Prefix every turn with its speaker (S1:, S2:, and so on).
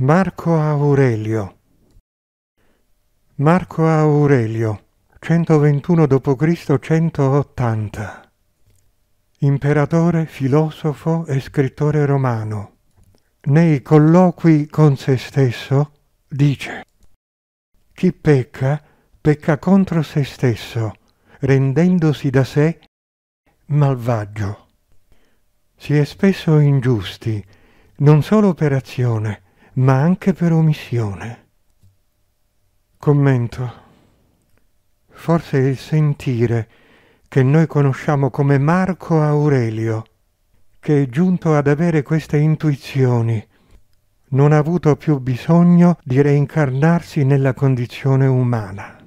S1: Marco Aurelio Marco Aurelio 121 d.C. 180 Imperatore, filosofo e scrittore romano. Nei colloqui con se stesso dice Chi pecca, pecca contro se stesso, rendendosi da sé malvagio. Si è spesso ingiusti, non solo per azione, ma anche per omissione. Commento. Forse il sentire che noi conosciamo come Marco Aurelio, che è giunto ad avere queste intuizioni, non ha avuto più bisogno di reincarnarsi nella condizione umana.